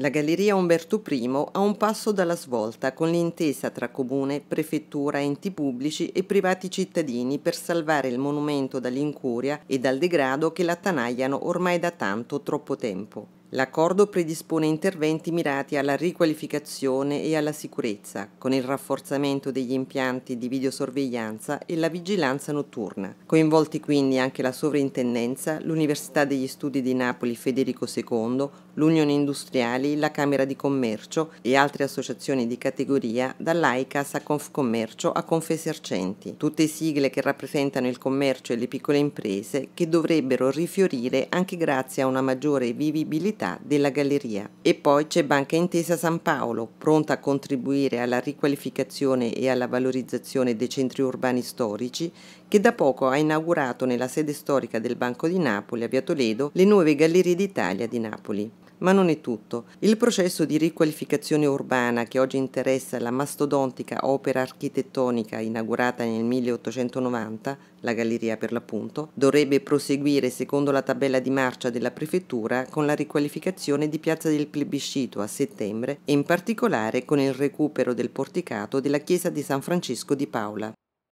La Galleria Umberto I ha un passo dalla svolta con l'intesa tra comune, prefettura, enti pubblici e privati cittadini per salvare il monumento dall'incuria e dal degrado che l'attanagliano ormai da tanto troppo tempo. L'accordo predispone interventi mirati alla riqualificazione e alla sicurezza, con il rafforzamento degli impianti di videosorveglianza e la vigilanza notturna. Coinvolti quindi anche la Sovrintendenza, l'Università degli Studi di Napoli Federico II, l'Unione Industriali, la Camera di Commercio e altre associazioni di categoria, dall'AICAS a Confcommercio a Confesercenti. Tutte sigle che rappresentano il commercio e le piccole imprese che dovrebbero rifiorire anche grazie a una maggiore vivibilità qualità della galleria. E poi c'è Banca Intesa San Paolo, pronta a contribuire alla riqualificazione e alla valorizzazione dei centri urbani storici, che da poco ha inaugurato nella sede storica del Banco di Napoli a Via Toledo le nuove Gallerie d'Italia di Napoli. Ma non è tutto. Il processo di riqualificazione urbana che oggi interessa la mastodontica opera architettonica inaugurata nel 1890, la galleria per l'appunto, dovrebbe proseguire secondo la tabella di marcia della prefettura con la riqualificazione di Piazza del Plebiscito a settembre e in particolare con il recupero del porticato della chiesa di San Francesco di Paola.